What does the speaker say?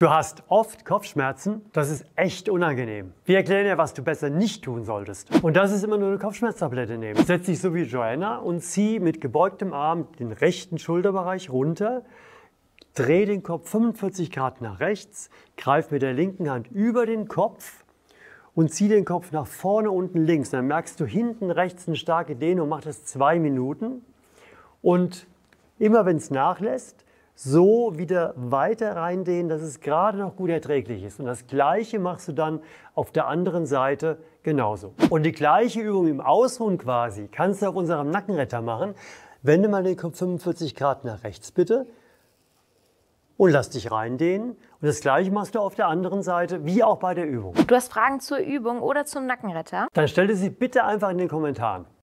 Du hast oft Kopfschmerzen, das ist echt unangenehm. Wir erklären dir, was du besser nicht tun solltest. Und das ist immer nur eine Kopfschmerztablette nehmen. Setz dich so wie Joanna und zieh mit gebeugtem Arm den rechten Schulterbereich runter, dreh den Kopf 45 Grad nach rechts, greif mit der linken Hand über den Kopf und zieh den Kopf nach vorne, unten, links. Dann merkst du hinten rechts eine starke Dehnung, mach das zwei Minuten und immer wenn es nachlässt, so wieder weiter reindehnen, dass es gerade noch gut erträglich ist. Und das gleiche machst du dann auf der anderen Seite genauso. Und die gleiche Übung im Ausruhen quasi kannst du auf unserem Nackenretter machen. Wende mal den Kopf 45 Grad nach rechts bitte und lass dich reindehnen. Und das gleiche machst du auf der anderen Seite, wie auch bei der Übung. Du hast Fragen zur Übung oder zum Nackenretter? Dann stell dir sie bitte einfach in den Kommentaren.